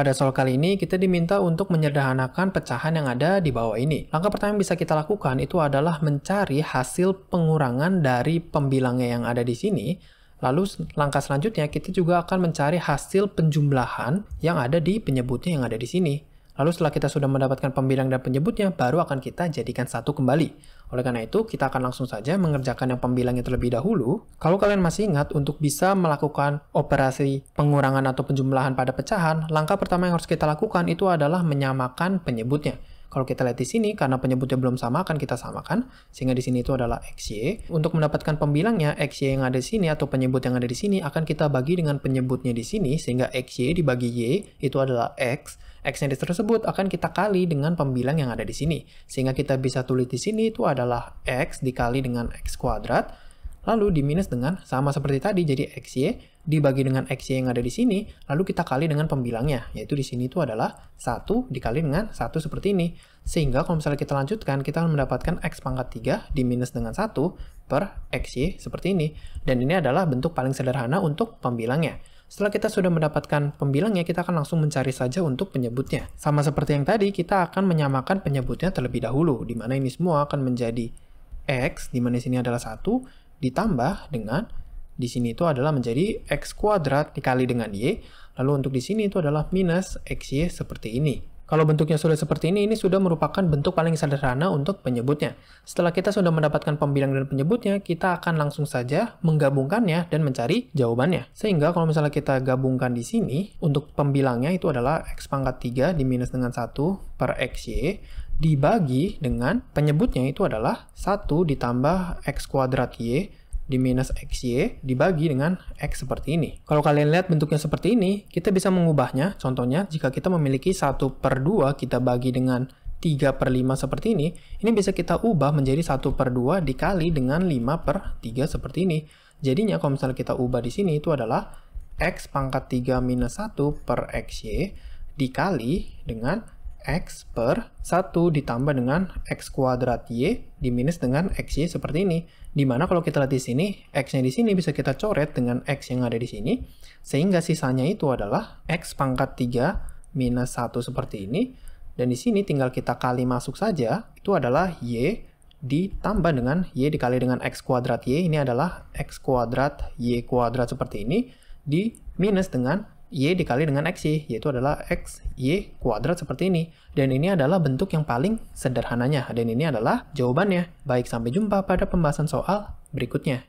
Pada soal kali ini, kita diminta untuk menyederhanakan pecahan yang ada di bawah ini. Langkah pertama yang bisa kita lakukan itu adalah mencari hasil pengurangan dari pembilangnya yang ada di sini. Lalu langkah selanjutnya kita juga akan mencari hasil penjumlahan yang ada di penyebutnya yang ada di sini. Lalu setelah kita sudah mendapatkan pembilang dan penyebutnya, baru akan kita jadikan satu kembali. Oleh karena itu, kita akan langsung saja mengerjakan yang pembilangnya terlebih dahulu. Kalau kalian masih ingat, untuk bisa melakukan operasi pengurangan atau penjumlahan pada pecahan, langkah pertama yang harus kita lakukan itu adalah menyamakan penyebutnya. Kalau kita lihat di sini, karena penyebutnya belum sama, akan kita samakan. Sehingga di sini itu adalah XY. Untuk mendapatkan pembilangnya, XY yang ada di sini atau penyebut yang ada di sini akan kita bagi dengan penyebutnya di sini, sehingga XY dibagi Y itu adalah X. X-nya tersebut akan kita kali dengan pembilang yang ada di sini. Sehingga kita bisa tulis di sini itu adalah X dikali dengan X kuadrat Lalu diminus dengan sama seperti tadi, jadi XY dibagi dengan XY yang ada di sini, lalu kita kali dengan pembilangnya, yaitu di sini itu adalah satu dikali dengan satu seperti ini. Sehingga kalau misalnya kita lanjutkan, kita akan mendapatkan X pangkat 3 diminus dengan satu per XY seperti ini. Dan ini adalah bentuk paling sederhana untuk pembilangnya. Setelah kita sudah mendapatkan pembilangnya, kita akan langsung mencari saja untuk penyebutnya. Sama seperti yang tadi, kita akan menyamakan penyebutnya terlebih dahulu, di mana ini semua akan menjadi X, di mana sini adalah satu ditambah dengan di sini itu adalah menjadi x kuadrat dikali dengan y. Lalu untuk di sini itu adalah minus xy seperti ini. Kalau bentuknya sudah seperti ini, ini sudah merupakan bentuk paling sederhana untuk penyebutnya. Setelah kita sudah mendapatkan pembilang dan penyebutnya, kita akan langsung saja menggabungkannya dan mencari jawabannya. Sehingga kalau misalnya kita gabungkan di sini, untuk pembilangnya itu adalah x pangkat 3 di minus dengan 1 per xy, dibagi dengan penyebutnya itu adalah 1 ditambah x kuadrat y di minus xy dibagi dengan x seperti ini. Kalau kalian lihat bentuknya seperti ini, kita bisa mengubahnya. Contohnya, jika kita memiliki 1 per 2, kita bagi dengan 3 per 5 seperti ini, ini bisa kita ubah menjadi 1 per 2 dikali dengan 5 per 3 seperti ini. Jadinya kalau misalnya kita ubah di sini, itu adalah x pangkat 3 minus 1 per xy dikali dengan X per 1 ditambah dengan X kuadrat Y di minus dengan x y seperti ini. Dimana kalau kita lihat di sini, X-nya di sini bisa kita coret dengan X yang ada di sini, sehingga sisanya itu adalah X pangkat 3 minus 1 seperti ini, dan di sini tinggal kita kali masuk saja, itu adalah Y ditambah dengan Y dikali dengan X kuadrat Y, ini adalah X kuadrat Y kuadrat seperti ini, di minus dengan Y dikali dengan XY, yaitu adalah x y kuadrat seperti ini. Dan ini adalah bentuk yang paling sederhananya, dan ini adalah jawabannya. Baik, sampai jumpa pada pembahasan soal berikutnya.